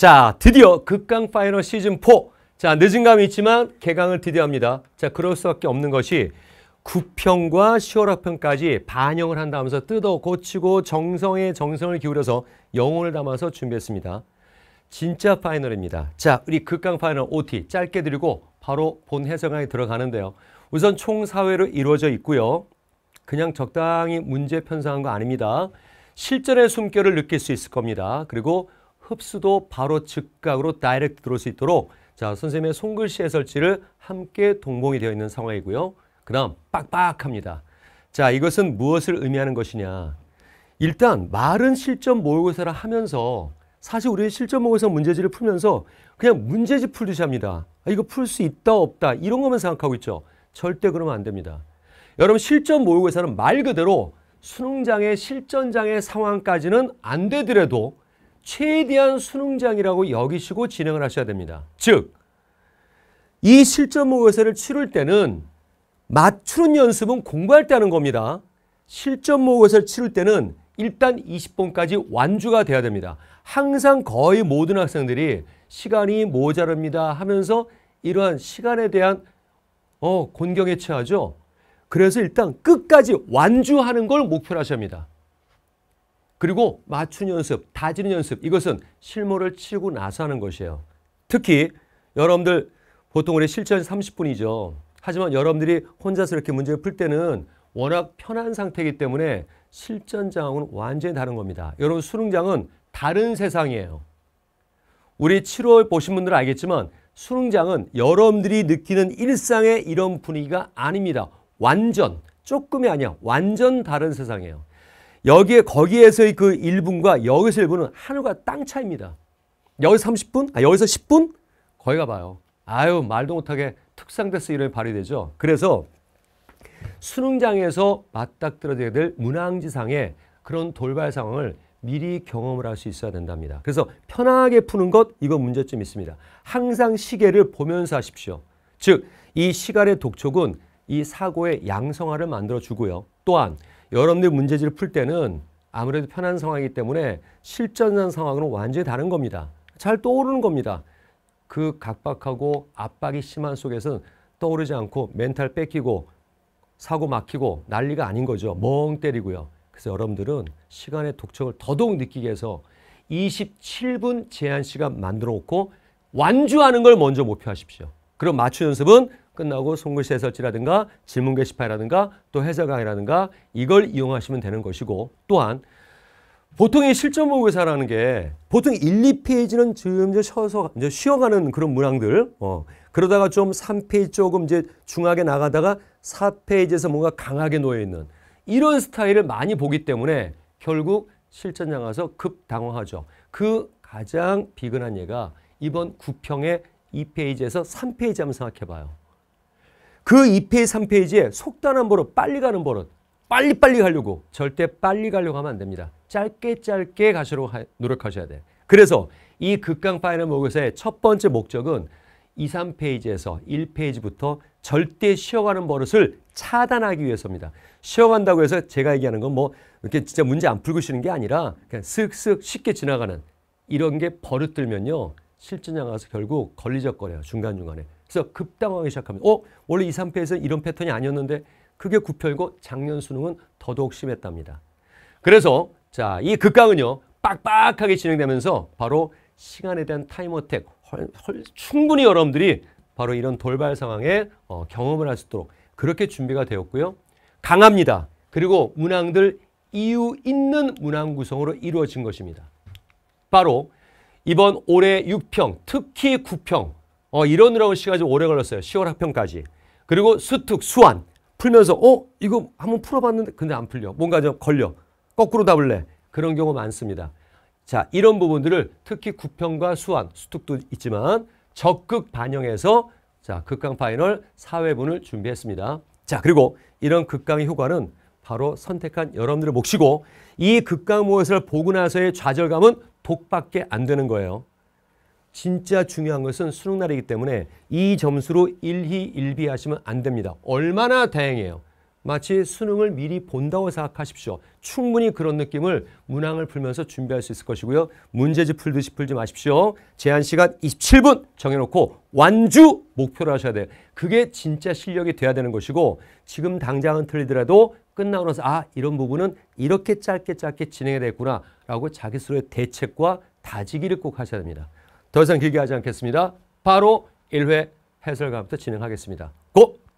자, 드디어 극강 파이널 시즌 4. 자, 늦은 감이 있지만 개강을 드디어 합니다. 자, 그럴 수밖에 없는 것이 9평과 10월학평까지 반영을 한다면서 뜯어 고치고 정성에 정성을 기울여서 영혼을 담아서 준비했습니다. 진짜 파이널입니다. 자, 우리 극강 파이널 OT 짧게 드리고 바로 본 해설강에 들어가는데요. 우선 총 4회로 이루어져 있고요. 그냥 적당히 문제 편성한 거 아닙니다. 실전의 숨결을 느낄 수 있을 겁니다. 그리고 흡수도 바로 즉각으로 다이렉트 들어올 수 있도록 자 선생님의 손글씨 해설지를 함께 동봉이 되어 있는 상황이고요. 그 다음 빡빡합니다. 자 이것은 무엇을 의미하는 것이냐. 일단 말은 실전 모의고사를 하면서 사실 우리는 실전 모의고사 문제지를 풀면서 그냥 문제지 풀듯이 합니다. 아, 이거 풀 수 있다 없다 이런 것만 생각하고 있죠. 절대 그러면 안 됩니다. 여러분 실전 모의고사는 말 그대로 수능장의 실전장의 상황까지는 안 되더라도 최대한 수능장이라고 여기시고 진행을 하셔야 됩니다. 즉, 이 실전 모의고사를 치를 때는 맞추는 연습은 공부할 때 하는 겁니다. 실전 모의고사를 치를 때는 일단 20번까지 완주가 돼야 됩니다. 항상 거의 모든 학생들이 시간이 모자랍니다 하면서 이러한 시간에 대한 어, 곤경에 처하죠. 그래서 일단 끝까지 완주하는 걸 목표로 하셔야 합니다. 그리고 맞추 연습, 다지는 연습 이것은 실무를 치고 나서 하는 것이에요. 특히 여러분들 보통 우리 실전 30분이죠. 하지만 여러분들이 혼자서 이렇게 문제를 풀 때는 워낙 편한 상태이기 때문에 실전장은 완전히 다른 겁니다. 여러분 수능장은 다른 세상이에요. 우리 7월 보신 분들은 알겠지만 수능장은 여러분들이 느끼는 일상의 이런 분위기가 아닙니다. 완전, 조금이 아니야. 완전 다른 세상이에요. 여기에 거기에서의 그 1분과 여기서 1분은 하늘과 땅 차이입니다. 여기 30분, 아, 여기서 10분 거기가 봐요. 아유 말도 못하게 특상대스 이론이 발휘되죠. 그래서 수능장에서 맞닥뜨려져야 될 문항지상의 그런 돌발 상황을 미리 경험을 할 수 있어야 된답니다. 그래서 편하게 푸는 것 이거 문제점이 있습니다. 항상 시계를 보면서 하십시오. 즉 이 시간의 독촉은 이 사고의 양성화를 만들어 주고요. 또한 여러분들 문제지를 풀 때는 아무래도 편한 상황이기 때문에 실전한 상황은 완전히 다른 겁니다. 잘 떠오르는 겁니다. 그 각박하고 압박이 심한 속에서는 떠오르지 않고 멘탈 뺏기고 사고 막히고 난리가 아닌 거죠. 멍 때리고요. 그래서 여러분들은 시간의 독촉을 더더욱 느끼게 해서 27분 제한 시간 만들어 놓고 완주하는 걸 먼저 목표하십시오. 그럼 맞춤 연습은 끝나고 송글씨 해설지라든가 질문 게시판이라든가 또 해설강이라든가 이걸 이용하시면 되는 것이고 또한 보통의 실전 모의사라는 게 보통 1, 2페이지는 점점 쉬어서 이제 쉬어가는 그런 문항들 어. 그러다가 좀 3페이지 조금 이제 중하게 나가다가 4페이지에서 뭔가 강하게 놓여있는 이런 스타일을 많이 보기 때문에 결국 실전 장가서급 당황하죠. 그 가장 비근한 예가 이번 9평의 2페이지에서 3페이지 한번 생각해봐요. 그 2페이지, 3페이지에 속단한 버릇, 빨리 가는 버릇, 빨리빨리 가려고 절대 빨리 가려고 하면 안 됩니다. 짧게 짧게 가시려고 하, 노력하셔야 돼. 그래서 이 극강 파이널 모의고의첫 번째 목적은 2, 3페이지에서 1페이지부터 절대 쉬어가는 버릇을 차단하기 위해서입니다. 쉬어간다고 해서 제가 얘기하는 건 뭐 이렇게 진짜 문제 안 풀고 쉬는 게 아니라 그냥 슥슥 쉽게 지나가는 이런 게 버릇들면요. 실전에 가서 결국 걸리적거려요. 중간중간에. 그래서 급당하기 시작합니다. 어? 원래 2, 3패에서 이런 패턴이 아니었는데 그게 구별고 작년 수능은 더더욱 심했답니다. 그래서 자, 이 극강은요. 빡빡하게 진행되면서 바로 시간에 대한 타임 어택 헐, 헐, 충분히 여러분들이 바로 이런 돌발 상황에 어, 경험을 할 수 있도록 그렇게 준비가 되었고요. 강합니다. 그리고 문항들 이유 있는 문항 구성으로 이루어진 것입니다. 바로 이번 올해 6평, 특히 9평 어, 이론으로 시간이 오래 걸렸어요. 10월 학평까지. 그리고 수특, 수완 풀면서 어? 이거 한번 풀어봤는데 근데 안 풀려. 뭔가 좀 걸려. 거꾸로 답을래. 그런 경우 많습니다. 자, 이런 부분들을 특히 구평과 수완 수특도 있지만 적극 반영해서 자, 극강 파이널 사회분을 준비했습니다. 자, 그리고 이런 극강의 효과는 바로 선택한 여러분들의 몫이고 이 극강 무엇을 보고 나서의 좌절감은 독밖에 안 되는 거예요. 진짜 중요한 것은 수능날이기 때문에 이 점수로 일희일비 하시면 안 됩니다. 얼마나 다행이에요. 마치 수능을 미리 본다고 생각하십시오. 충분히 그런 느낌을 문항을 풀면서 준비할 수 있을 것이고요. 문제집 풀듯이 풀지 마십시오. 제한시간 27분 정해놓고 완주 목표를 하셔야 돼요. 그게 진짜 실력이 돼야 되는 것이고 지금 당장은 틀리더라도 끝나고 나서 아 이런 부분은 이렇게 짧게 짧게 진행이됐구나 라고 자기 스스로의 대책과 다지기를 꼭 하셔야 됩니다. 더 이상 길게 하지 않겠습니다. 바로 1회 해설가부터 진행하겠습니다. 고!